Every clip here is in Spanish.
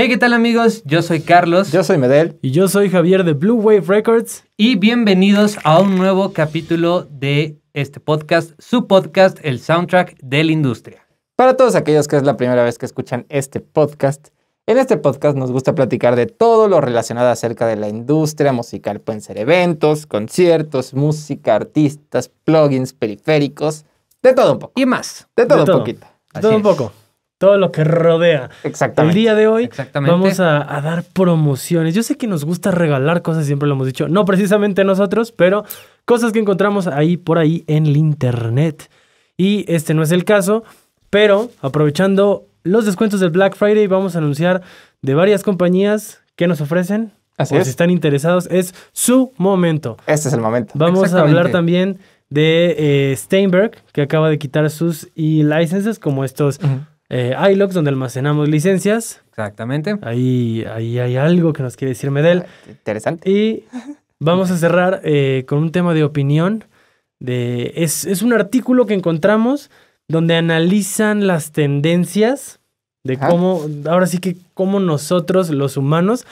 Hey, ¿qué tal amigos? Yo soy Carlos. Yo soy Medel. Y yo soy Javier de Blue Wave Records. Y bienvenidos a un nuevo capítulo de este podcast, su podcast, el soundtrack de la industria. Para todos aquellos que es la primera vez que escuchan este podcast, en este podcast nos gusta platicar de todo lo relacionado acerca de la industria musical. Pueden ser eventos, conciertos, música, artistas, plugins, periféricos, de todo un poco. Y más. De todo, un poquito. de todo un poco todo lo que rodea. Exactamente. El día de hoy vamos a, dar promociones. Yo sé que nos gusta regalar cosas, siempre lo hemos dicho. No precisamente nosotros, pero cosas que encontramos ahí por ahí en el internet. Y este no es el caso, pero aprovechando los descuentos del Black Friday, vamos a anunciar de varias compañías que nos ofrecen. Así o es. Si están interesados, es su momento. Este es el momento. Vamos a hablar también de eh, Steinberg, que acaba de quitar sus e-licenses, como estos eh, donde almacenamos licencias. Exactamente. Ahí, ahí hay algo que nos quiere decir Medel. Ah, interesante. Y vamos a cerrar eh, con un tema de opinión. De, es, un artículo que encontramos donde analizan las tendencias de cómo, ahora sí que cómo nosotros los humanos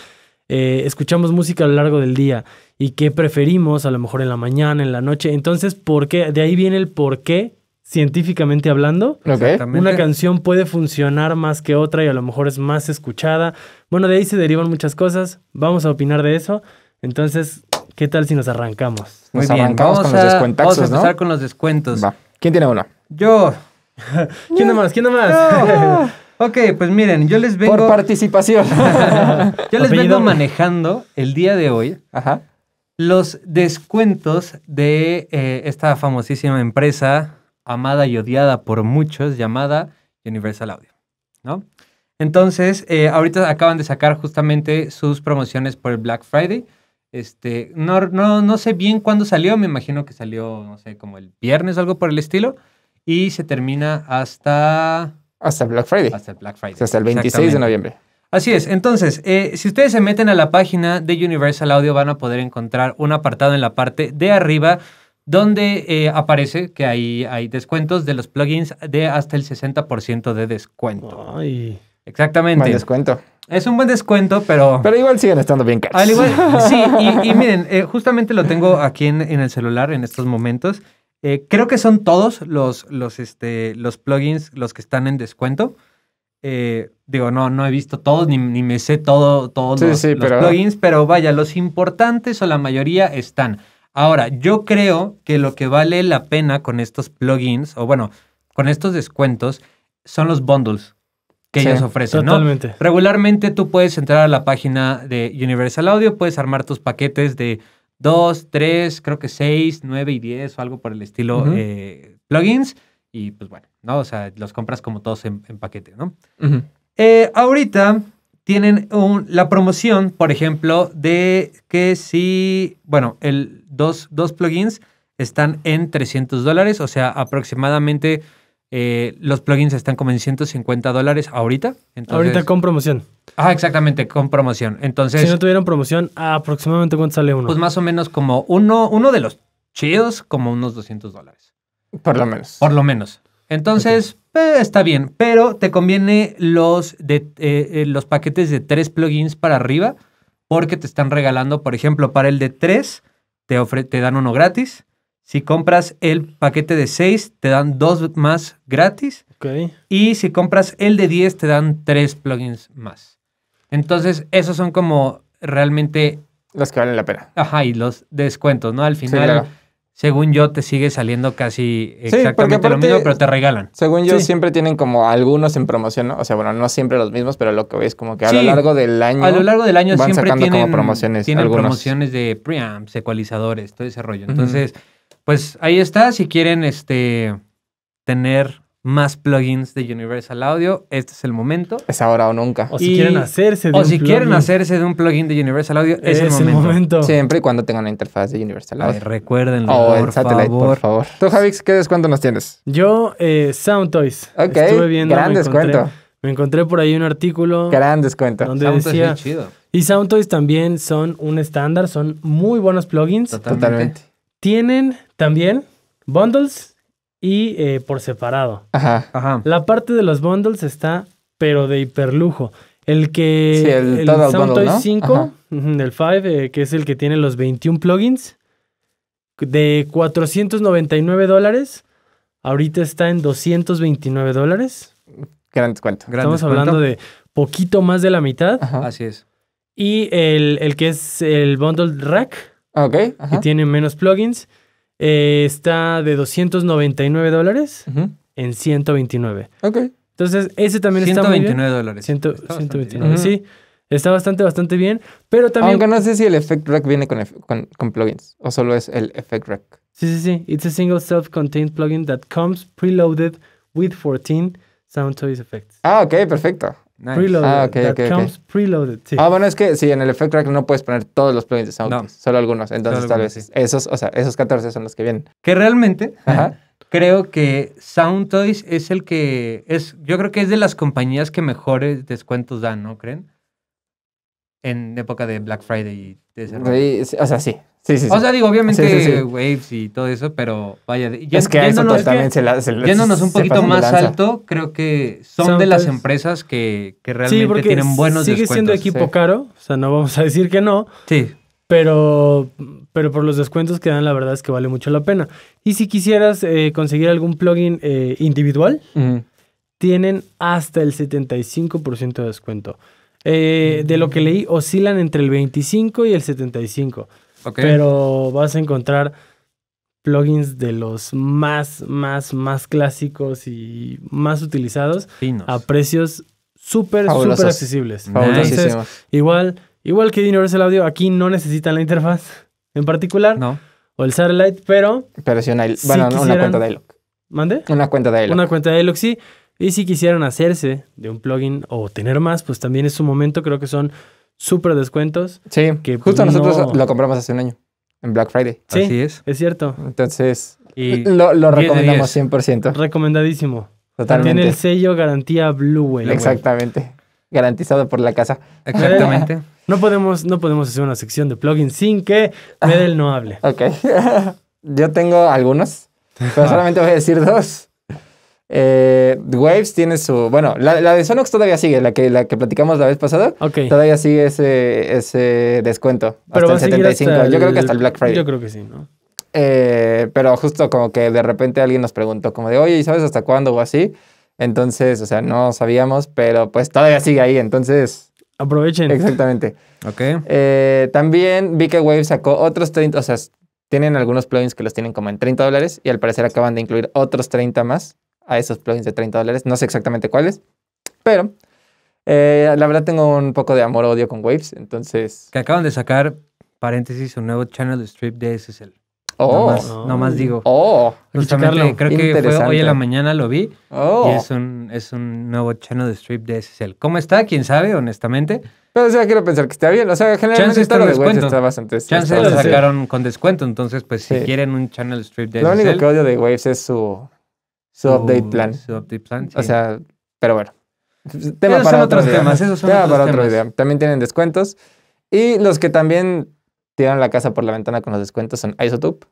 eh, escuchamos música a lo largo del día y qué preferimos a lo mejor en la mañana, en la noche. Entonces, ¿por qué? De ahí viene el por qué científicamente hablando. Una canción puede funcionar más que otra y a lo mejor es más escuchada. Bueno, de ahí se derivan muchas cosas. Vamos a opinar de eso. Entonces, ¿qué tal si nos arrancamos? Muy bien. vamos con a, los descuentos. Vamos a empezar con los descuentos. Va. ¿Quién tiene uno? Yo. ¿Quién nomás? ¿Quién nomás? ok, pues miren, yo les vengo. Por participación. yo les vengo manejando el día de hoy. Ajá. Los descuentos de eh, esta famosísima empresa amada y odiada por muchos, llamada Universal Audio, ¿no? Entonces, eh, ahorita acaban de sacar justamente sus promociones por el Black Friday. Este, no, no, no sé bien cuándo salió, me imagino que salió, no sé, como el viernes o algo por el estilo. Y se termina hasta... Hasta Black Friday. Hasta el Black Friday. hasta el 26 de noviembre. Así es. Entonces, eh, si ustedes se meten a la página de Universal Audio, van a poder encontrar un apartado en la parte de arriba donde eh, aparece que hay, hay descuentos de los plugins de hasta el 60% de descuento. Exactamente. Buen descuento. Es un buen descuento, pero... Pero igual siguen estando bien caros. Al igual, sí, y, miren, eh, justamente lo tengo aquí en, en, el celular en estos momentos. Eh, creo que son todos los, los, este, los plugins los que están en descuento. digo, no, no he visto todos, ni, ni me sé todo, todos los, plugins, pero vaya, los importantes o la mayoría están. Ahora, yo creo que lo que vale la pena con estos plugins, o bueno, con estos descuentos, son los bundles que ellos ofrecen. Totalmente. Regularmente tú puedes entrar a la página de Universal Audio, puedes armar tus paquetes de 2, 3, creo que 6, 9 y 10 o algo por el estilo eh, plugins. Y pues bueno, ¿no? O sea, los compras como todos en, paquete, ¿no? Eh, ahorita tienen la promoción, por ejemplo, de que si, bueno, el, dos, plugins están en 300 dólares, o sea, aproximadamente eh, los plugins están como en 150 dólares ahorita. Ahorita con promoción. Ah, exactamente, con promoción. Entonces. Si no tuvieran promoción, aproximadamente cuánto sale uno. Pues más o menos como uno, uno de los chidos, como unos 200 dólares. Por lo menos. Por lo menos. Entonces, eh, está bien, pero te conviene los, de, eh, los paquetes de tres plugins para arriba porque te están regalando, por ejemplo, para el de tres te, te dan uno gratis. Si compras el paquete de 6, te dan dos más gratis. Y si compras el de 10, te dan tres plugins más. Entonces, esos son como realmente... Los que valen la pena. Ajá, y los descuentos, ¿no? Al final según yo, te sigue saliendo casi exactamente lo mismo, pero te regalan. Según yo, siempre tienen como algunos en promoción, O sea, bueno, no siempre los mismos, pero lo que es como que a lo largo del año. A lo largo del año van sacando como promociones, tienen promociones de preamps, ecualizadores, todo ese rollo. Entonces, pues ahí está. Si quieren este, tener más plugins de Universal Audio. Este es el momento. Es ahora o nunca. O si quieren hacerse de o un si plugin. quieren hacerse de un plugin de Universal Audio, es, el, momento. Siempre y cuando tengan la interfaz de Universal Audio. Recuerdenlo oh, por, favor. por favor. Tú, Javix, ¿qué descuento nos tienes? Yo, eh, Sound Ok, Estuve viendo, gran descuento. me encontré por ahí un artículo. Gran descuento. Donde decía, Y Soundtoys también son un estándar, son muy buenos plugins. Totalmente. Tienen también bundles y eh, por separado. Ajá. La parte de los bundles está, pero de hiperlujo. El que. el, el Soundtoy 5, el 5, que es el que tiene los 21 plugins, de 499 dólares, ahorita está en 229 dólares. Gran descuento. Estamos hablando de poquito más de la mitad. Así es. Y el, que es el bundle rack, ah, Ok, que tiene menos plugins, eh, está de 299 dólares en 129. Ok. Entonces, ese también está bien. 129 Sí, está bastante, bastante bien. Pero también. Aunque no sé si el Effect Rack viene con, con, plugins o solo es el Effect Rack. Sí, sí, sí. It's a single self-contained plugin that comes preloaded with 14 sound toys effects. Ah, ok, perfecto. Ah, okay, Ah, bueno, es que sí, en el Effect Rack no puedes poner todos los plugins de Sound no. solo algunos. Entonces, tal vez esos, o sea, esos 14 son los que vienen. Que realmente creo que Sound Toys es el que es, yo creo que es de las compañías que mejores descuentos dan, ¿no creen? en época de Black Friday y de o sea, sí. O sea, digo, obviamente waves y todo eso, pero vaya. es que también se, la, un poquito más alto, creo que son, de las empresas que, realmente tienen buenos sigue siendo equipo caro, o sea, no vamos a decir que no. Sí. Pero, pero por los descuentos que dan, la verdad es que vale mucho la pena. Y si quisieras eh, conseguir algún plugin eh, individual, tienen hasta el 75% de descuento. Eh, de lo que leí, oscilan entre el 25 y el 75. Pero vas a encontrar plugins de los más, más, más clásicos y más utilizados a precios súper, súper accesibles. Entonces, igual, igual que el Audio, aquí no necesitan la interfaz en particular. No. O el Satellite, pero... Pero si una... cuenta de ¿Mande? Una cuenta de iLock. Una cuenta de iLock, sí. Y si quisieran hacerse de un plugin o tener más, pues también es su momento. Creo que son súper descuentos. Sí, que, justo pues nosotros lo compramos hace un año, en Black Friday. Sí, Así es. Es cierto. Entonces, y lo, recomendamos 100%. Recomendadísimo. Totalmente. Tiene el sello garantía Blue Whale. Exactamente. Garantizado por la casa. Exactamente. no podemos, no podemos hacer una sección de plugins sin que Medel no hable. ok. Yo tengo algunos, pero solamente voy a decir dos. Eh, Waves tiene su. Bueno, la, de Sonox todavía sigue, la que, la que platicamos la vez pasada. Ok. Todavía sigue ese, ese descuento. hasta el 75. yo creo que hasta el Black Friday. Yo creo que sí, ¿no? Eh, pero justo como que de repente alguien nos preguntó, como de, oye, ¿y sabes hasta cuándo o así? Entonces, o sea, no sabíamos, pero pues todavía sigue ahí, entonces. Aprovechen. Exactamente. Ok. Eh, también vi que Waves sacó otros 30, o sea, tienen algunos plugins que los tienen como en 30 dólares y al parecer acaban de incluir otros 30 más a esos plugins de 30 dólares. No sé exactamente cuáles, pero eh, la verdad tengo un poco de amor-odio con Waves, entonces... Que acaban de sacar, paréntesis, un nuevo channel strip de SSL. Oh. No más, oh. digo. Oh. creo que hoy en la mañana lo vi. Y oh. es un, es un nuevo channel strip de SSL. ¿Cómo está? ¿Quién sabe? Honestamente. Pero, o quiero pensar que está bien. O sea, generalmente está, lo de está bastante... Chance lo sacaron con descuento. Entonces, pues, si quieren un channel strip de SSL... Lo único que odio de Waves es su su update plan. Su update plan, O sea, pero bueno. Tema para otros temas. para También tienen descuentos. Y los que también tiraron la casa por la ventana con los descuentos son Isotope.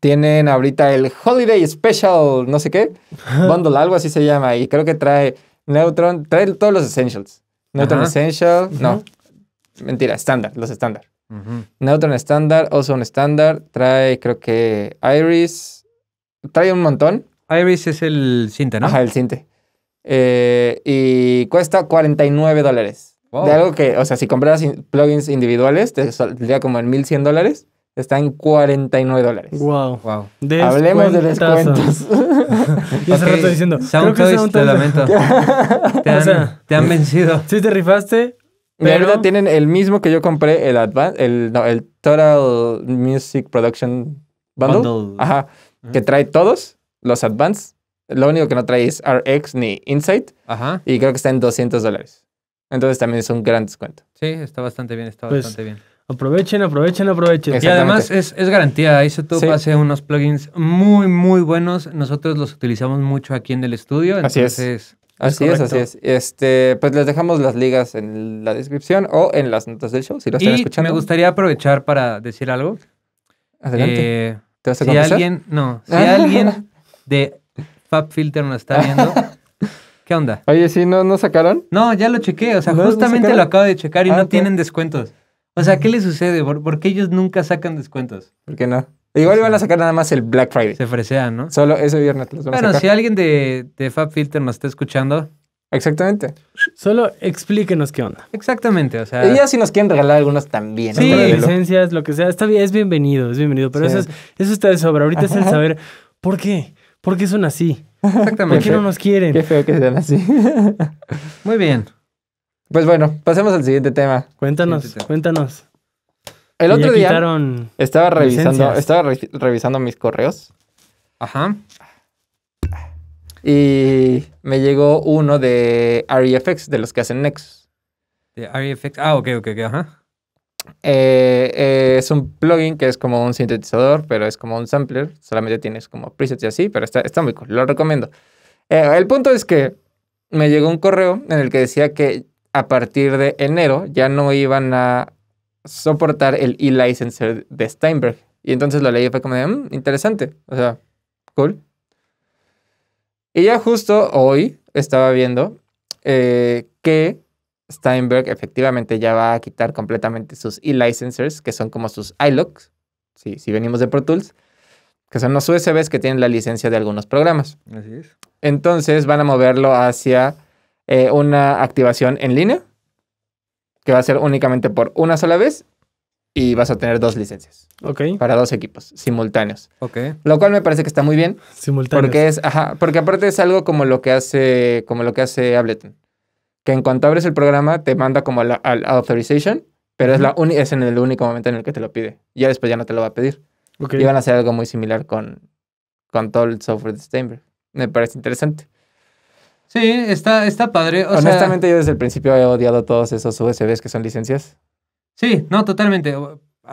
Tienen ahorita el Holiday Special, no sé qué, bundle, algo así se llama. Y creo que trae Neutron, trae todos los Essentials. Neutron Essential, no, mentira, estándar, los estándar. Neutron estándar, Ozone estándar, trae creo que Iris, trae un montón. Iris ah, es el cinte, ¿no? Ajá, el cinte. Eh, y cuesta 49 dólares. Wow. De algo que, o sea, si compras plugins individuales, te saldría como en 1100 dólares. Está en 49 dólares. Wow. wow. Hablemos de descuentos. hace okay. rato diciendo. SoundCloud te lamento. te, han, te han vencido. Sí, te rifaste. Pero... verdad, tienen el mismo que yo compré, el el, Total Music Production Bundle. Ajá que trae todos los Advanced. Lo único que no trae es RX ni Insight. Ajá. Y creo que está en 200 dólares. Entonces también es un gran descuento. Sí, está bastante bien, está pues, bastante bien. Aprovechen, aprovechen, aprovechen. Y además es, es garantía. eso sí. hace unos plugins muy, muy buenos. Nosotros los utilizamos mucho aquí en el estudio. así es. Así es, así es. Este, pues les dejamos las ligas en la descripción o en las notas del show, si lo están y Me gustaría aprovechar para decir algo. Adelante. Eh, si alguien, no, si ah. alguien de FabFilter Filter nos está viendo, ¿qué onda? Oye, ¿sí no, no sacaron? No, ya lo chequé, o sea, justamente lo, acabo de checar y ah, no tienen descuentos. O sea, ¿qué les sucede? ¿Por, qué ellos nunca sacan descuentos? ¿Por qué no? Igual iban a sacar nada más el Black Friday. Se fresea, ¿no? Solo ese viernes los van bueno, a sacar. si alguien de, de Fab nos está escuchando, Exactamente. Solo explíquenos qué onda. Exactamente, o sea. Y ya si nos quieren regalar algunos también. Sí, licencias, lo que sea. Está bien, es bienvenido, es bienvenido. Pero eso, eso está de sobra. Ahorita es el saber por qué. ¿Por qué son así? Exactamente. ¿Por qué no nos quieren? Qué feo que sean así. Muy bien. Pues bueno, pasemos al siguiente tema. Cuéntanos, cuéntanos. El otro día estaba revisando, estaba revisando mis correos. Ajá. Y me llegó uno de REFX, de los que hacen Nexus. De REFX. Ah, ok, ok, ajá. Eh, eh, es un plugin que es como un sintetizador, pero es como un sampler. Solamente tienes como presets y así, pero está, muy cool. Lo recomiendo. Eh, el punto es que me llegó un correo en el que decía que a partir de enero ya no iban a soportar el e-licenser de Steinberg. Y entonces lo leí y fue como de, mm, interesante. O sea, cool. Y ya justo hoy estaba viendo eh, que Steinberg efectivamente ya va a quitar completamente sus e-licensors, que son como sus iLocs, si, si venimos de Pro Tools, que son los USBs que tienen la licencia de algunos programas. Así es. Entonces van a moverlo hacia eh, una activación en línea, que va a ser únicamente por una sola vez y vas a tener dos licencias. Ok. Para dos equipos simultáneos. Ok. Lo cual me parece que está muy bien. Simultáneos. Porque es, ajá, porque aparte es algo como lo que hace, como lo que hace Ableton. Que en cuanto abres el programa, te manda como la, al authorization, pero es, la es en el único momento en el que te lo pide. Ya después ya no te lo va a pedir. Ok. Y van a hacer algo muy similar con, con todo el software de Steinberg. Me parece interesante. Sí, está, está padre. Honestamente, yo desde el principio he odiado todos esos USBs que son licencias. Sí, no, totalmente.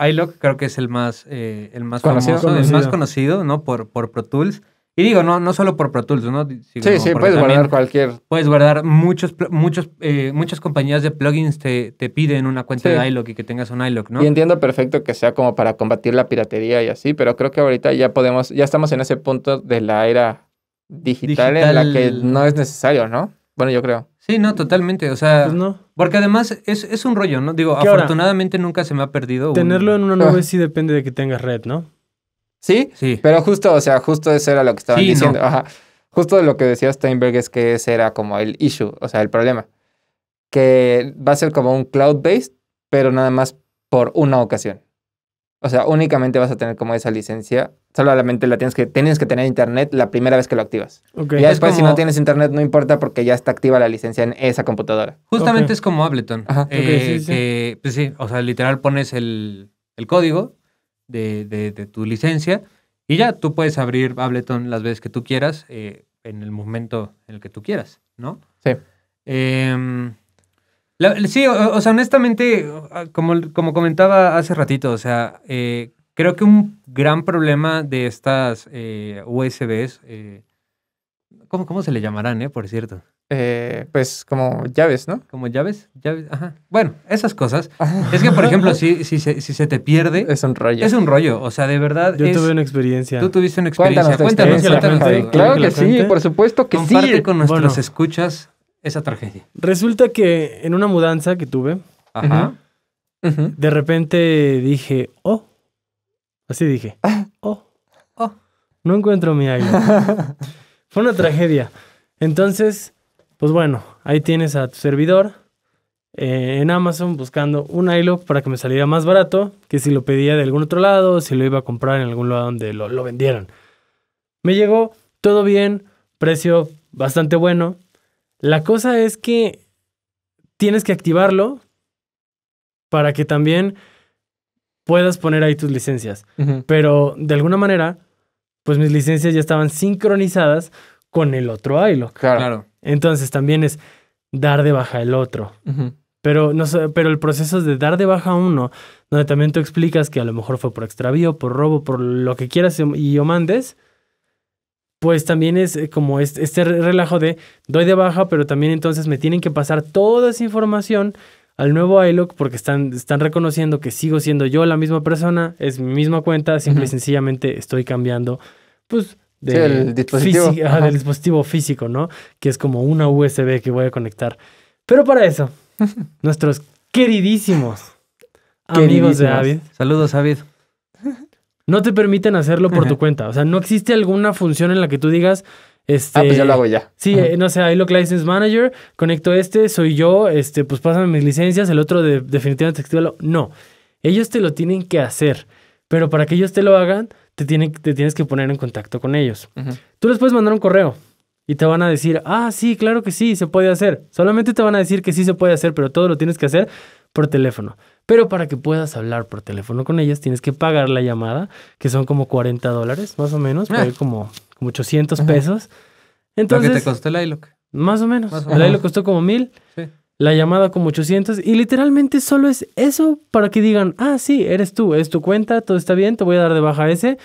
iLock creo que es el más, eh, el más famoso, el más conocido, ¿no? Por, por Pro Tools. Y digo, no, no solo por Pro Tools, ¿no? sí, sí, puedes guardar cualquier. Puedes guardar muchos, muchos, eh, muchas compañías de plugins te, te piden una cuenta de iLock y que tengas un iLock, ¿no? Y entiendo perfecto que sea como para combatir la piratería y así, pero creo que ahorita ya podemos, ya estamos en ese punto de la era digital... en la que no es necesario, ¿no? Bueno, yo creo. Sí, no, totalmente. O sea, pues porque además es, un rollo, ¿no? Digo, afortunadamente nunca se me ha perdido. Tenerlo en una nube sí depende de que tengas red, ¿no? Sí, sí. Pero justo, o sea, justo eso era lo que estaban diciendo. Ajá. Justo lo que decía Steinberg es que ese era como el issue, o sea, el problema. Que va a ser como un cloud-based, pero nada más por una ocasión. O sea, únicamente vas a tener como esa licencia. Solamente la tienes que, tienes que tener internet la primera vez que lo activas. Y ya después, si no tienes internet, no importa porque ya está activa la licencia en esa computadora. Justamente es como Ableton. Ajá. Eh, pues sí, o sea, literal pones el, código de, de, tu licencia y ya tú puedes abrir Ableton las veces que tú quieras eh, en el momento en el que tú quieras, ¿no? Sí. Eh, sí, o, sea, honestamente, como, como comentaba hace ratito, o sea, eh, creo que un gran problema de estas eh, USBs, eh, ¿cómo, se le llamarán, por cierto? pues como llaves, ¿no? Como llaves, llaves, ajá. Bueno, esas cosas. es que, por ejemplo, si, si, se, si se te pierde... Es un rollo. Es un rollo, o sea, de verdad... Yo tuve una experiencia. Tú tuviste una experiencia. Cuéntanos, cuéntanos, Claro que sí, por supuesto que sí. Comparte con nuestros escuchas esa tragedia? Resulta que en una mudanza que tuve, de repente dije, oh, así dije, oh, oh, no encuentro mi iLock. Fue una tragedia. Entonces, pues bueno, ahí tienes a tu servidor eh, en Amazon buscando un iLog para que me saliera más barato que si lo pedía de algún otro lado, si lo iba a comprar en algún lugar donde lo, lo vendieran. Me llegó todo bien, precio bastante bueno. La cosa es que tienes que activarlo para que también puedas poner ahí tus licencias. Pero de alguna manera, pues mis licencias ya estaban sincronizadas con el otro iLock. Claro. Entonces también es dar de baja el otro. Pero, no, pero el proceso es de dar de baja uno, donde también tú explicas que a lo mejor fue por extravío, por robo, por lo que quieras y yo mandes, pues también es eh, como este, relajo de doy de baja, pero también entonces me tienen que pasar toda esa información al nuevo iLook porque están, están reconociendo que sigo siendo yo la misma persona, es mi misma cuenta, simple y sencillamente estoy cambiando, pues... del dispositivo físico, ¿no? Que es como una USB que voy a conectar. Pero para eso, nuestros queridísimos amigos de Avid. Saludos, Avid. No te permiten hacerlo por tu cuenta. O sea, no existe alguna función en la que tú digas. Este, ah, pues yo lo hago ya. Sí, eh, no sé, ahí lo License Manager, conecto este, soy yo, este, pues pásame mis licencias, el otro de, definitivamente actívalo. No. Ellos te lo tienen que hacer. Pero para que ellos te lo hagan, te, tienes que poner en contacto con ellos. Tú les puedes mandar un correo y te van a decir, ah, sí, claro que sí, se puede hacer. Solamente te van a decir que sí se puede hacer, pero todo lo tienes que hacer por teléfono. Pero para que puedas hablar por teléfono con ellas, tienes que pagar la llamada, que son como 40 dólares, más o menos, ah. como, como 800 pesos. Entonces, qué te costó el ILOC. Más o menos. El ILOC costó como 1000. La llamada como 800 y literalmente solo es eso para que digan, ah, sí, eres tú, es tu cuenta, todo está bien, te voy a dar de baja ese,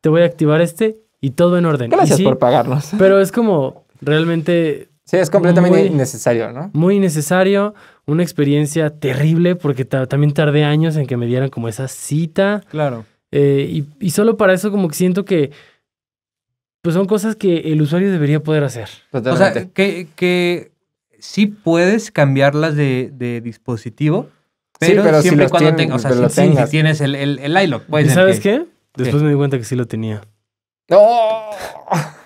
te voy a activar este y todo en orden. Gracias por pagarnos. Pero es como realmente... Sí, es completamente innecesario, ¿no? Muy innecesario una experiencia terrible porque también tardé años en que me dieran como esa cita. Claro. Eh, y, solo para eso como que siento que pues son cosas que el usuario debería poder hacer. O sea, que, que sí puedes cambiarlas de, dispositivo, pero, siempre cuando tengas, o sea, pues, si, tienes el, el, iLock. Pues, ¿Y sabes qué? Después me di cuenta que sí lo tenía.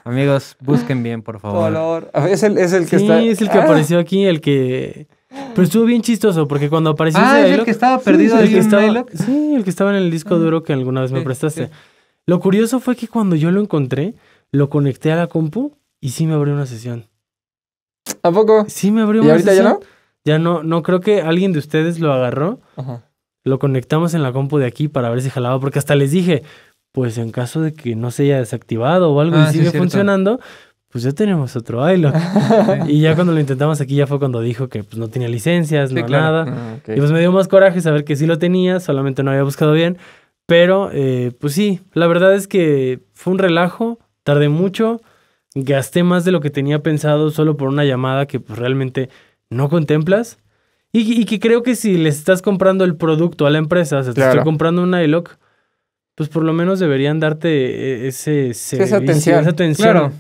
Amigos, busquen bien, por favor. Por favor. Es el, es el que sí, es el que ah. apareció aquí, el que... Pero estuvo bien chistoso porque cuando apareció ah, es el que estaba perdido sí, el que estaba, sí, el que estaba en el disco duro que alguna vez me prestaste. Lo curioso fue que cuando yo lo encontré, lo conecté a la compu y sí me abrió una sesión. ¿A poco? Sí me abrió ¿Y ahorita ya no? Ya no, no creo que alguien de ustedes lo agarró. Lo conectamos en la compu de aquí para ver si jalaba, porque hasta les dije, pues en caso de que no se haya desactivado o algo ah, y sigue funcionando, pues ya tenemos otro iLock. Y ya cuando lo intentamos aquí ya fue cuando dijo que pues, no tenía licencias, no nada. Ah, y pues me dio más coraje saber que sí lo tenía, solamente no había buscado bien. Pero eh, pues sí, la verdad es que fue un relajo, tardé mucho, gasté más de lo que tenía pensado solo por una llamada que pues realmente no contemplas. Y, que creo que si les estás comprando el producto a la empresa, o sea, te estoy comprando un iLock, pues por lo menos deberían darte eh, ese servicio, esa atención. Esa atención. Claro.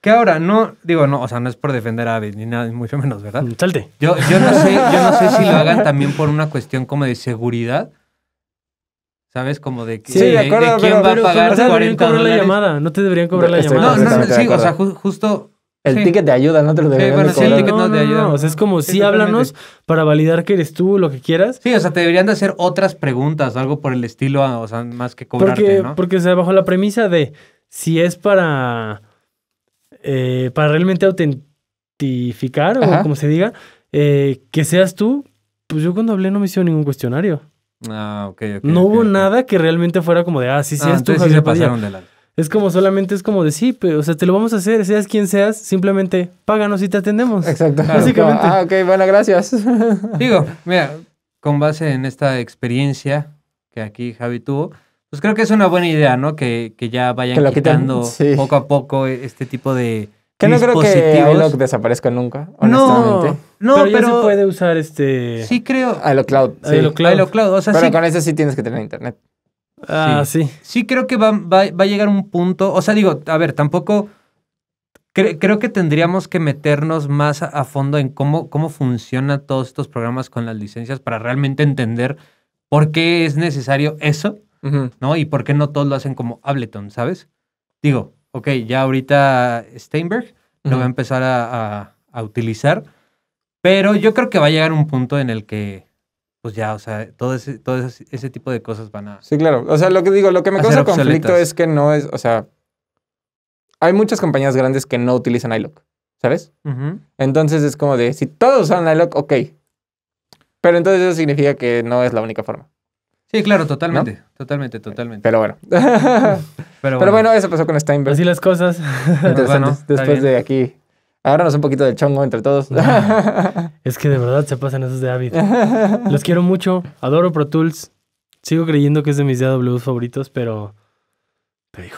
Que ahora, no, digo, no, o sea, no es por defender a Avid ni nada, mucho menos, ¿verdad? Mm, salte. Yo, yo, no sé, yo no sé si lo hagan también por una cuestión como de seguridad. ¿Sabes? Como de, que, de, quién va a pagar 40 cobrar dólares. la llamada, no te deberían cobrar la llamada. No, no, sí, o sea, justo... El ticket te ayuda, no te lo deberían sí, bueno, cobrar. Sí, el ticket no, te ayuda. No, o sea, es como, sí, háblanos para validar que eres tú, lo que quieras. Sí, o sea, te deberían de hacer otras preguntas, algo por el estilo, o sea, más que cobrarte, porque, ¿no? Porque se bajo la premisa de si es para eh, para realmente autentificar, o como se diga, eh, que seas tú, pues yo cuando hablé no me hicieron ningún cuestionario. Ah, ok, ok. No hubo nada que realmente fuera como de, ah, sí, seas ah, tú, sí se pasaron de Es como solamente es como de sí, pero, o sea, te lo vamos a hacer, seas quien seas, simplemente páganos y te atendemos. Exacto. básicamente. ah, ok, bueno, gracias. Digo, mira, con base en esta experiencia que aquí Javi tuvo, pues creo que es una buena idea, ¿no? Que, ya vayan quitando poco a poco este tipo de Que no creo que desaparezca nunca, honestamente. No, pero, se puede usar este... Sí creo... A Cloud. Sí. pero con eso sí tienes que tener internet. Ah, sí. Sí, creo que va, a llegar un punto... O sea, digo, a ver, tampoco... creo que tendríamos que meternos más a, fondo en cómo, cómo funcionan todos estos programas con las licencias para realmente entender por qué es necesario eso ¿no? Y por qué no todos lo hacen como Ableton, ¿sabes? Digo, ok, ya ahorita Steinberg lo va a empezar a, utilizar, pero yo creo que va a llegar un punto en el que pues ya, o sea, todo ese, todo ese, tipo de cosas van a... Sí, claro. O sea, lo que digo, lo que me causa conflicto es que no es, o sea, hay muchas compañías grandes que no utilizan iLock, ¿sabes? Entonces es como de, si todos usan iLock, ok. Pero entonces eso significa que no es la única forma. Sí, claro, totalmente, totalmente, totalmente. Pero bueno. Pero, bueno. eso pasó con Steinberg. Así las cosas. después de aquí. ahora Agárranos un poquito del chongo entre todos. es que de verdad se pasan esos de Avid. Los quiero mucho. Adoro Pro Tools. Sigo creyendo que es de mis DAW favoritos, pero.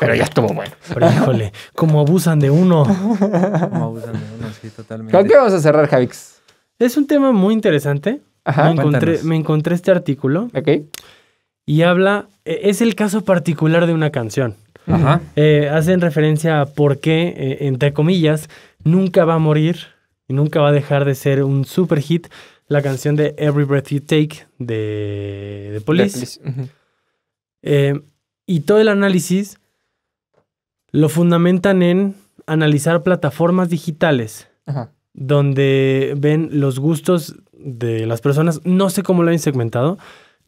Pero, ya estuvo bueno. Pero híjole, como abusan de uno. Como abusan de uno, sí, totalmente. ¿Con qué vamos a cerrar, Javix? Es un tema muy interesante. Ajá. Me encontré, me encontré este artículo. Ok y habla, e, es el caso particular de una canción. Ajá. Eh, hacen referencia a por qué, e, entre comillas, nunca va a morir y nunca va a dejar de ser un super hit la canción de Every Breath You Take de, de Police. Eh, y todo el análisis lo fundamentan en analizar plataformas digitales donde ven los gustos de las personas. No sé cómo lo han segmentado,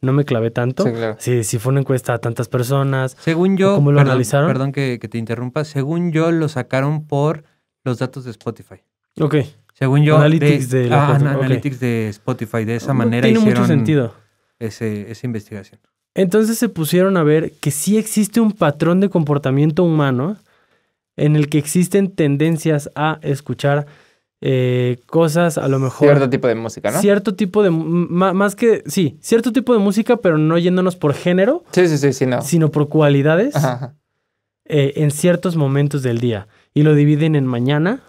no me clavé tanto. Sí, claro. si, fue una encuesta a tantas personas. Según yo, ¿cómo lo analizaron? Perdón que, te interrumpa. Según yo, lo sacaron por los datos de Spotify. Ok. Según yo. Analytics de, ah, Analytics de Spotify. De esa manera Tiene mucho sentido. esa investigación. Entonces se pusieron a ver que sí existe un patrón de comportamiento humano en el que existen tendencias a escuchar eh, cosas, a lo mejor... Cierto tipo de música, ¿no? Cierto tipo de... Más que... Sí, cierto tipo de música, pero no yéndonos por género. Sí, sí, sí, sí, no. Sino por cualidades ajá, eh, en ciertos momentos del día. Y lo dividen en mañana,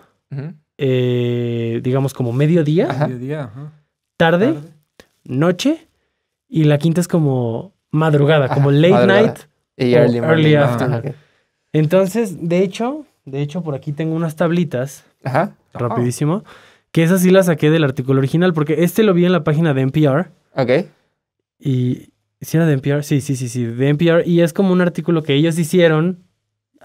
eh, digamos como mediodía, tarde, tarde, noche, y la quinta es como madrugada, como late night. Y early, early afternoon. Entonces, de hecho, de hecho, por aquí tengo unas tablitas. Ajá rapidísimo. Que esa sí la saqué del artículo original, porque este lo vi en la página de NPR. Ok. Y. si era de NPR? Sí, sí, sí, sí, de NPR. Y es como un artículo que ellos hicieron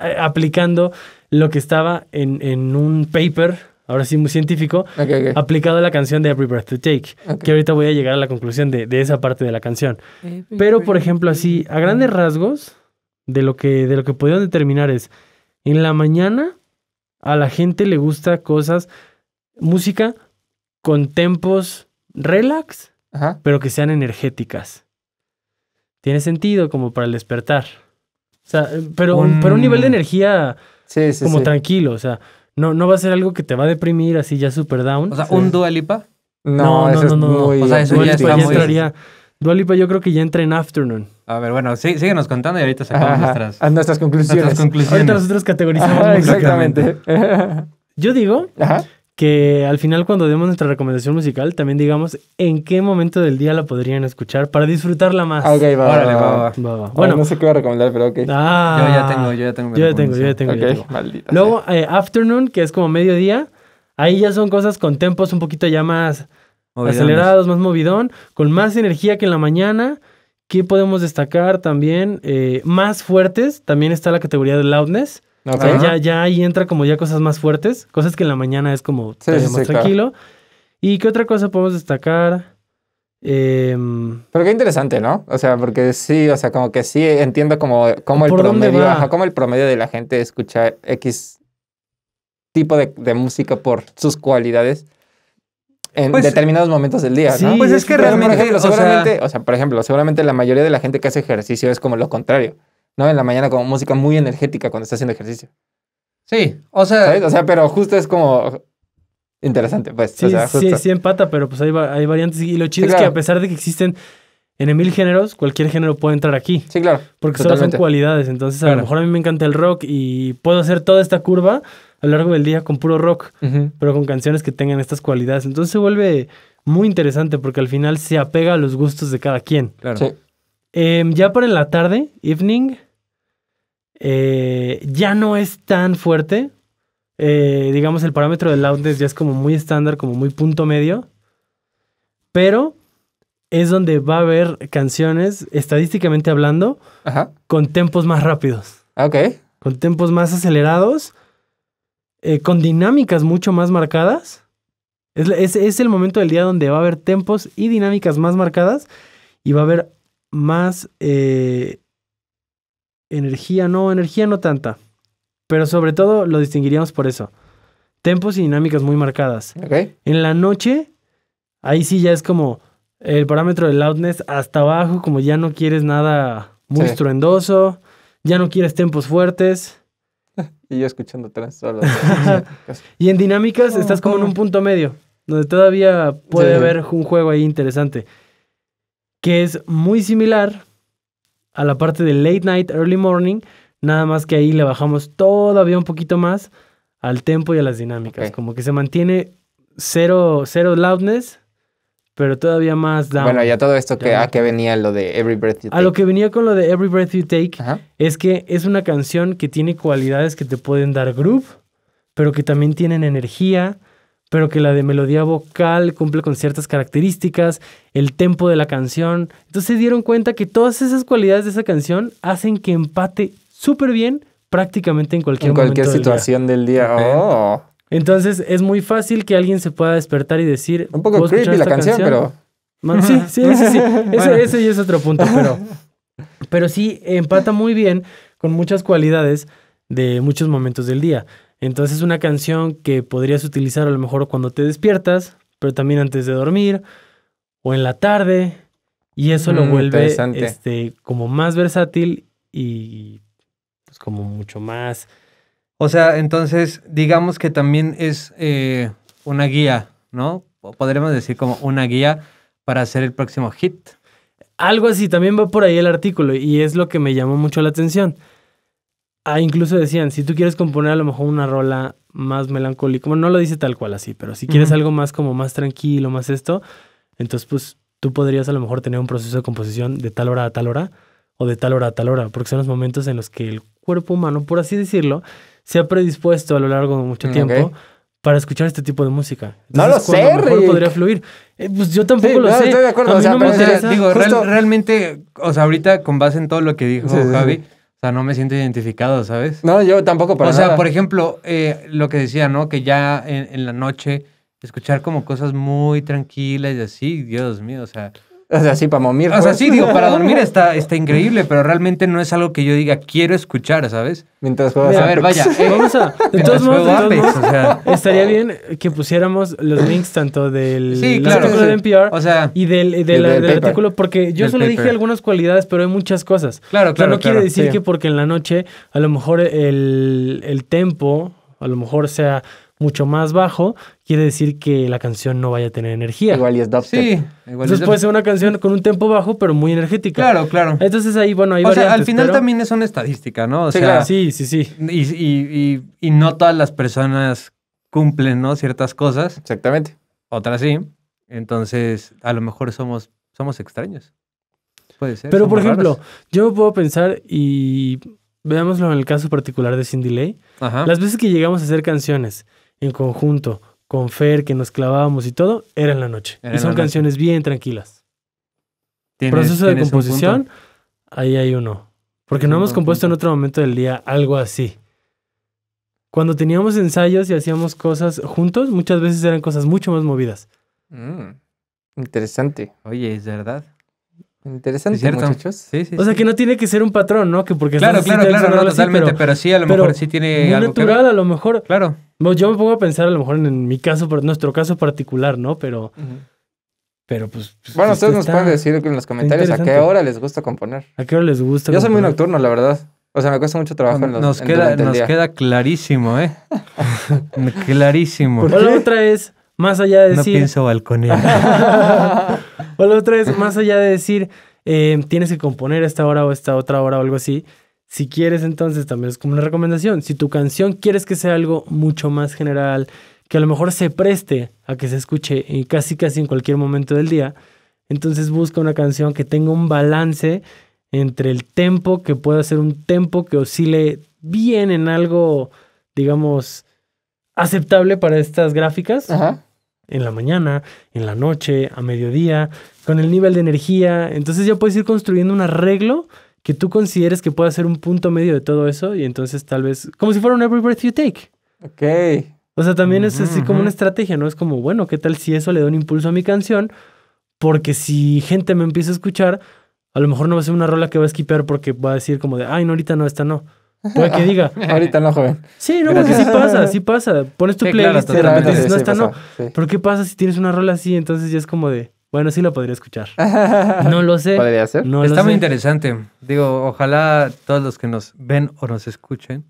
eh, aplicando lo que estaba en, un paper, ahora sí muy científico, aplicado a la canción de Every Breath to Take, que ahorita voy a llegar a la conclusión de, esa parte de la canción. Pero, por ejemplo, así, a grandes rasgos, de lo que, de lo que pudieron determinar es, en la mañana a la gente le gusta cosas, música con tempos relax, pero que sean energéticas. Tiene sentido como para el despertar. O sea, pero, un, un nivel de energía como tranquilo, o sea, no, no va a ser algo que te va a deprimir así ya super down. O sea, un Dualipa. No, no, no, no, O sea, eso ya, Dualipa yo creo que ya entra en Afternoon. A ver, bueno, sí, síguenos contando y ahorita sacamos nuestras, nuestras, conclusiones. nuestras conclusiones. Ahorita nosotros categorizamos. exactamente. Yo digo que al final cuando demos nuestra recomendación musical, también digamos en qué momento del día la podrían escuchar para disfrutarla más. Ok, va, va, va, va. Bueno, no sé qué voy a recomendar, pero ok. Ah. yo ya tengo, yo ya tengo. Yo ya tengo, yo ya tengo. Ok, maldita. Luego, eh, Afternoon, que es como mediodía, ahí ya son cosas con tempos un poquito ya más acelerados, pues. más movidón, con más energía que en la mañana. ¿Qué podemos destacar también? Eh, más fuertes, también está la categoría de loudness. ya, ya ahí entra como ya cosas más fuertes, cosas que en la mañana es como más tranquilo. ¿Y qué otra cosa podemos destacar? Em, Pero qué interesante, ¿no? O sea, porque sí, o sea, como que sí entiendo como, el promedio, el promedio de la gente escucha X tipo de música por sus cualidades en pues, determinados momentos del día, sí, Pues es que realmente, o sea, por ejemplo, seguramente la mayoría de la gente que hace ejercicio es como lo contrario, ¿no? En la mañana como música muy energética cuando está haciendo ejercicio. Sí, o sea... O sea, pero justo es como... Interesante, pues. Sí, sí, sí empata, pero pues hay, variantes. Y lo chido es que a pesar de que existen en mil géneros, cualquier género puede entrar aquí. Sí, claro. Porque son cualidades. Entonces, a lo mejor a mí me encanta el rock y puedo hacer toda esta curva, a lo largo del día con puro rock, pero con canciones que tengan estas cualidades. Entonces se vuelve muy interesante porque al final se apega a los gustos de cada quien. Claro. Em, ya para la tarde, evening, eh, ya no es tan fuerte. Eh, digamos, el parámetro del loudness ya es como muy estándar, como muy punto medio. Pero es donde va a haber canciones, estadísticamente hablando, con tempos más rápidos. Ah, ok. Con tempos más acelerados eh, con dinámicas mucho más marcadas. Es, es, el momento del día donde va a haber tempos y dinámicas más marcadas y va a haber más eh, energía, no, energía no tanta. Pero sobre todo lo distinguiríamos por eso. Tempos y dinámicas muy marcadas. En la noche, ahí sí ya es como el parámetro de loudness hasta abajo, como ya no quieres nada muy estruendoso, ya no quieres tempos fuertes. Y yo escuchando atrás. y en dinámicas estás como en un punto medio, donde todavía puede haber un juego ahí interesante, que es muy similar a la parte de late night, early morning, nada más que ahí le bajamos todavía un poquito más al tempo y a las dinámicas, como que se mantiene cero, cero loudness, pero todavía más down. Bueno, ya todo esto que, a ah, qué venía lo de Every Breath You Take. A lo que venía con lo de Every Breath You Take es que es una canción que tiene cualidades que te pueden dar groove, pero que también tienen energía, pero que la de melodía vocal cumple con ciertas características, el tempo de la canción. Entonces se dieron cuenta que todas esas cualidades de esa canción hacen que empate súper bien prácticamente en cualquier, en cualquier situación del día. Oh. Entonces es muy fácil que alguien se pueda despertar y decir. Un poco creepy la canción, pero. sí, sí, sí, sí. Ese ya es otro punto, pero. Pero sí empata muy bien con muchas cualidades de muchos momentos del día. Entonces, es una canción que podrías utilizar a lo mejor cuando te despiertas, pero también antes de dormir o en la tarde. Y eso lo mm, vuelve este, como más versátil y pues como mucho más o sea, entonces, digamos que también es eh, una guía, ¿no? Podremos decir como una guía para hacer el próximo hit. Algo así, también va por ahí el artículo y es lo que me llamó mucho la atención. Ah, incluso decían, si tú quieres componer a lo mejor una rola más melancólica, no lo dice tal cual así, pero si quieres algo más como más tranquilo, más esto, entonces pues tú podrías a lo mejor tener un proceso de composición de tal hora a tal hora o de tal hora a tal hora, porque son los momentos en los que el cuerpo humano, por así decirlo, se ha predispuesto a lo largo de mucho mm, tiempo para escuchar este tipo de música. no lo sé, mejor podría fluir. Eh, pues yo tampoco lo no, sé. Estoy de acuerdo. no Digo, realmente, o sea, ahorita con base en todo lo que dijo Javi, o sea, no me siento identificado, ¿sabes? No, yo tampoco para O sea, por ejemplo, eh, lo que decía, ¿no? Que ya en la noche escuchar como cosas muy tranquilas y así, Dios mío, o sea... O sea, sí, para dormir O sea, pues. sí, digo, para dormir está, está increíble, pero realmente no es algo que yo diga, quiero escuchar, ¿sabes? Mientras juegas a ver, vaya. vamos a... o sea. estaría bien que pusiéramos los links tanto del artículo de NPR o sea, y del, artículo, porque yo solo dije algunas cualidades, pero hay muchas cosas. Claro, claro. no quiere decir que porque en la noche a lo mejor el, el tempo a lo mejor sea mucho más bajo, quiere decir que la canción no vaya a tener energía. Igual y es dubstep. Sí, Entonces puede ser una canción con un tempo bajo, pero muy energética. Claro, claro. Entonces ahí, bueno, hay O sea, al final también es una estadística, ¿no? O sí, sea, sí, sí, sí. Y, y, y, no todas las personas cumplen, ¿no? Ciertas cosas. Exactamente. Otras sí. Entonces, a lo mejor somos, somos extraños. Puede ser. Pero, por ejemplo, yo puedo pensar y veámoslo en el caso particular de Cindy Lay. Las veces que llegamos a hacer canciones en conjunto con Fer, que nos clavábamos y todo, era en la noche. y son canciones bien tranquilas. Proceso de composición, ahí hay uno. Porque no hemos compuesto en otro momento del día algo así. Cuando teníamos ensayos y hacíamos cosas juntos, muchas veces eran cosas mucho más movidas. Mm, interesante. Oye, es verdad. Interesante, o sea, que no tiene que ser un patrón, ¿no? Que porque claro, claro, claro, totalmente, pero, sí, a lo mejor sí tiene natural, a lo mejor. Claro yo me pongo a pensar a lo mejor en, mi caso, en nuestro caso particular, ¿no? Pero, pero pues, pues Bueno, este ustedes nos pueden decir en los comentarios a qué hora les gusta componer. A qué hora les gusta. Yo soy muy nocturno, la verdad. O sea, me cuesta mucho trabajo en los Nos, queda, nos queda clarísimo, ¿eh? clarísimo. O la otra es, más allá de decir. No pienso balconear. o la otra es, más allá de decir, tienes que componer esta hora o esta otra hora o algo así si quieres, entonces también es como una recomendación. Si tu canción quieres que sea algo mucho más general, que a lo mejor se preste a que se escuche y casi casi en cualquier momento del día, entonces busca una canción que tenga un balance entre el tempo, que pueda ser un tempo que oscile bien en algo, digamos, aceptable para estas gráficas. En la mañana, en la noche, a mediodía, con el nivel de energía. Entonces ya puedes ir construyendo un arreglo que tú consideres que pueda ser un punto medio de todo eso y entonces tal vez, como si fuera un Every Breath You Take. Ok. O sea, también es así como una estrategia, ¿no? Es como, bueno, ¿qué tal si eso le da un impulso a mi canción? Porque si gente me empieza a escuchar, a lo mejor no va a ser una rola que va a esquipear porque va a decir como de, ay, no, ahorita no, esta no. Puede que diga. ahorita no, joven. Sí, no, porque sí pasa, sí pasa. Pones tu playlist dices, no, esta no. Pero ¿qué pasa si tienes una rola así? Entonces ya es como de, bueno, sí lo podría escuchar. No lo sé. ¿Podría ser? Está muy interesante. Digo, ojalá todos los que nos ven o nos escuchen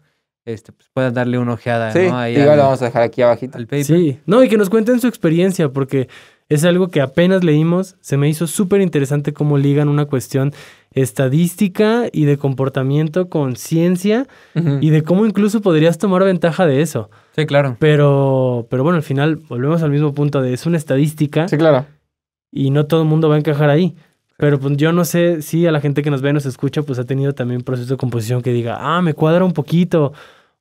este, pues, puedan darle una ojeada. Sí, ¿no? igual vamos a dejar aquí abajito. Al paper. Sí, no, y que nos cuenten su experiencia, porque es algo que apenas leímos. Se me hizo súper interesante cómo ligan una cuestión estadística y de comportamiento con ciencia y de cómo incluso podrías tomar ventaja de eso. Sí, claro. Pero, pero bueno, al final volvemos al mismo punto de es una estadística. Sí, claro y no todo el mundo va a encajar ahí. Pero pues yo no sé si a la gente que nos ve y nos escucha, pues ha tenido también proceso de composición que diga, ah, me cuadra un poquito.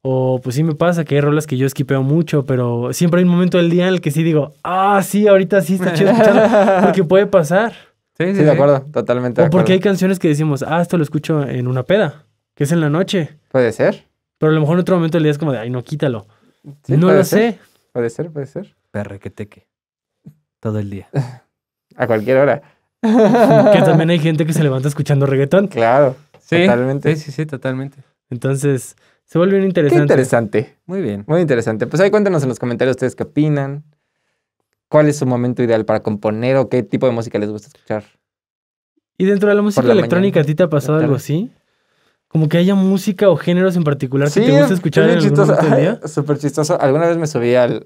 O pues sí me pasa que hay rolas que yo esquipeo mucho, pero siempre hay un momento del día en el que sí digo, ah, sí, ahorita sí está chido porque puede pasar. Sí, sí, de acuerdo, totalmente. o porque hay canciones que decimos, ah, esto lo escucho en una peda, que es en la noche. Puede ser. Pero a lo mejor en otro momento del día es como de, ay, no, quítalo. no lo sé. Puede ser, puede ser. que Perrequeteque. Todo el día. A cualquier hora. que también hay gente que se levanta escuchando reggaetón. Claro. Sí, totalmente. Sí, sí, totalmente. Entonces, se vuelve interesante. Qué interesante. Muy bien. Muy interesante. Pues ahí cuéntanos en los comentarios ustedes qué opinan. ¿Cuál es su momento ideal para componer o qué tipo de música les gusta escuchar? Y dentro de la música electrónica, ¿a ti te ha pasado algo así? Como que haya música o géneros en particular que te gusta escuchar en el día. Súper chistoso. Alguna vez me subí al,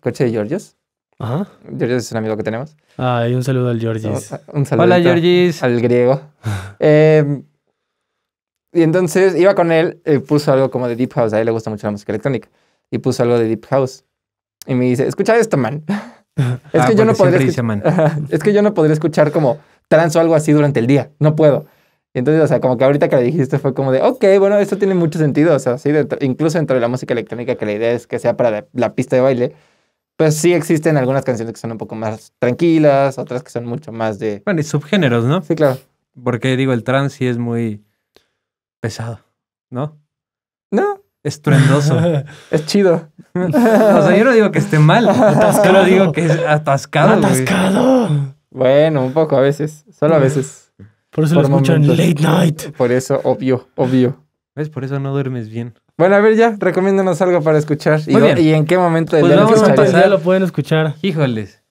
coche de Giorgios? Ajá. Georgis es un amigo que tenemos. Ah, y un saludo al Georgis. Un, saludo. Hola, Georgis. Al griego. Eh, y entonces iba con él, y eh, puso algo como de Deep House. A él le gusta mucho la música electrónica. Y puso algo de Deep House. Y me dice, escucha esto, man. es, que ah, yo no podría es que yo no podría escuchar como trans o algo así durante el día. No puedo. Entonces, o sea, como que ahorita que le dijiste fue como de, ok, bueno, esto tiene mucho sentido. O sea, sí, incluso dentro de la música electrónica, que la idea es que sea para la pista de baile pues sí existen algunas canciones que son un poco más tranquilas, otras que son mucho más de... Bueno, y subgéneros, ¿no? Sí, claro. Porque digo, el trans sí es muy pesado, ¿no? No. Es Estruendoso. es chido. o sea, yo no digo que esté mal. Atascado. no digo que es atascado. Atascado. Bueno, un poco a veces. Solo a veces. Por eso lo escuchan late night. Por eso, obvio, obvio. ¿Ves? Por eso no duermes bien. Bueno, a ver ya, recomiéndanos algo para escuchar. ¿Y, ¿Y en qué momento del pues lo pueden escuchar. Híjoles.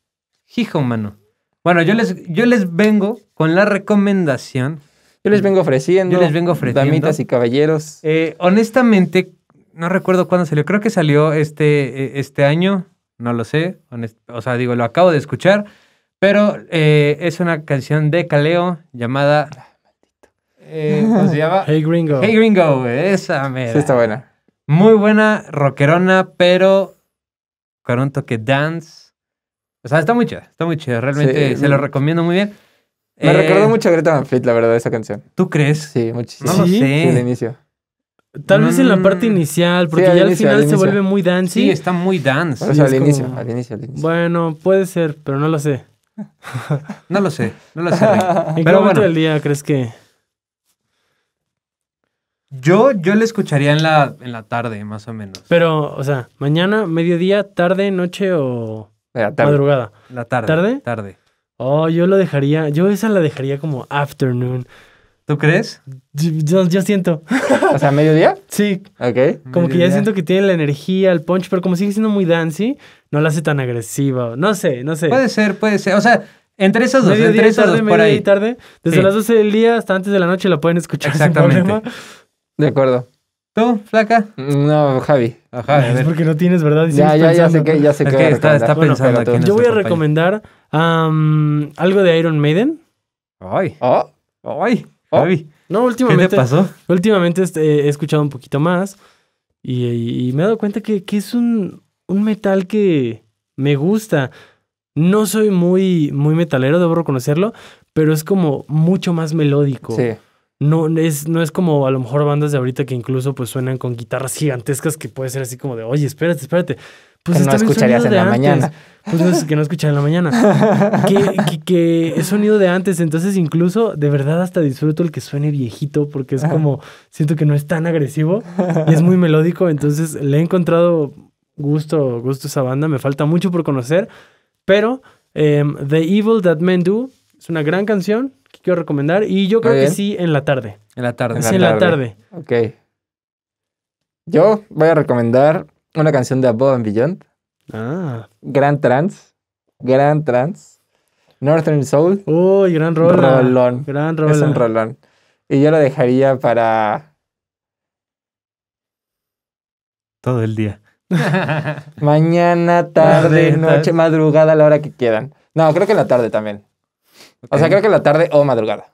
Hijo, mano. Bueno, yo les, yo les vengo con la recomendación. Yo les vengo ofreciendo. Yo les vengo ofreciendo. Damitas y caballeros. Eh, honestamente, no recuerdo cuándo salió. Creo que salió este, eh, este año. No lo sé. o sea, digo, lo acabo de escuchar. Pero eh, es una canción de Caleo llamada eh, ¿Cómo se llama? Hey Gringo. Hey Gringo, esa mera. Sí, está buena. Muy buena, rockerona, pero con un toque dance. O sea, está muy chida, está muy chida. Realmente se lo recomiendo muy bien. Me eh, recordó mucho a Greta Van Fleet, la verdad, esa canción. ¿Tú crees? Sí, muchísimo. ¿Sí? lo Sí, inicio. Tal vez en la mm. parte inicial, porque ya al final se vuelve muy dance. Sí, está muy dance. o sea, al, inicio, al inicio, Bueno, puede ser, pero no lo sé. no lo sé, no lo sé. ¿En pero qué momento del día crees que...? Yo, yo le escucharía en la, en la tarde, más o menos. Pero, o sea, mañana, mediodía, tarde, noche o eh, madrugada. La tarde. ¿Tarde? Tarde. Oh, yo lo dejaría, yo esa la dejaría como afternoon. ¿Tú crees? Yo, yo, siento. ¿O sea, mediodía? Sí. Ok. Como que ya siento que tiene la energía, el punch, pero como sigue siendo muy dancey no la hace tan agresiva. No sé, no sé. Puede ser, puede ser. O sea, entre esas dos, entre esas tarde, dos por ahí. Tarde, desde las 12 del día hasta antes de la noche la pueden escuchar. Exactamente. Sin de acuerdo. ¿Tú, flaca? No, Javi. Ah, es porque no tienes, ¿verdad? ya, sé que, ya sé que, está, está pensando Yo voy a recomendar algo de Iron Maiden. Ay. Ah. Ay. Ah. No, últimamente. ¿Qué te pasó? Últimamente este, he escuchado un poquito más y, me he dado cuenta que, es un, un, metal que me gusta. No soy muy, muy metalero, debo reconocerlo, pero es como mucho más melódico. Sí no es, como a lo mejor bandas de ahorita que incluso pues suenan con guitarras gigantescas que puede ser así como de, oye, espérate, espérate. Pues no escucharías pues, en la mañana. Pues es que no escuchar en la mañana. que, que, es sonido de antes. Entonces, incluso de verdad hasta disfruto el que suene viejito porque es como, siento que no es tan agresivo y es muy melódico. Entonces, le he encontrado gusto, gusto a esa banda. Me falta mucho por conocer, pero em, The Evil That Men Do es una gran canción ¿Qué quiero recomendar. Y yo creo que sí, en la tarde. En la tarde. Sí, en la tarde. Ok. Yo voy a recomendar una canción de Above and Beyond. Ah. Gran Trans. Gran Trans. Northern Soul. Uy, gran Rolón. Gran Es un rolón. Y yo lo dejaría para. Todo el día. Mañana, tarde, noche, madrugada, a la hora que quieran. No, creo que en la tarde también. O sea, creo que la tarde o madrugada.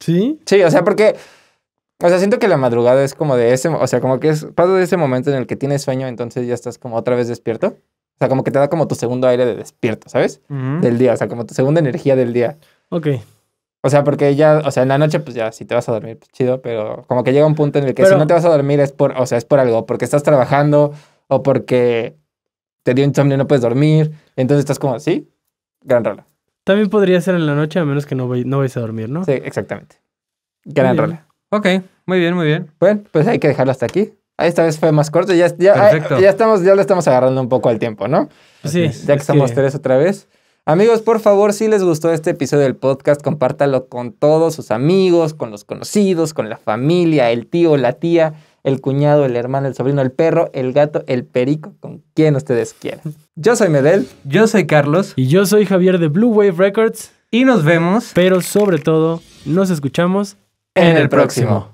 ¿Sí? Sí, o sea, porque. O sea, siento que la madrugada es como de ese. O sea, como que es. paso de ese momento en el que tienes sueño, entonces ya estás como otra vez despierto. O sea, como que te da como tu segundo aire de despierto, ¿sabes? Del día. O sea, como tu segunda energía del día. Ok. O sea, porque ya, o sea, en la noche, pues ya, si te vas a dormir, pues chido, pero como que llega un punto en el que si no te vas a dormir es por, o sea, es por algo, porque estás trabajando o porque te dio insomnio y no puedes dormir. Entonces estás como así, gran rola. También podría ser en la noche, a menos que no, vais, no vayas a dormir, ¿no? Sí, exactamente. Gran rola. Ok, muy bien, muy bien. Bueno, pues hay que dejarlo hasta aquí. Ah, esta vez fue más corto, ya, ya, ah, ya, estamos, ya le estamos agarrando un poco al tiempo, ¿no? Pues sí. Ya que somos tres otra vez. Amigos, por favor, si les gustó este episodio del podcast, compártalo con todos sus amigos, con los conocidos, con la familia, el tío, la tía el cuñado, el hermano, el sobrino, el perro, el gato, el perico, con quien ustedes quieran. Yo soy Medel. Yo soy Carlos. Y yo soy Javier de Blue Wave Records. Y nos vemos. Pero sobre todo, nos escuchamos en, el próximo.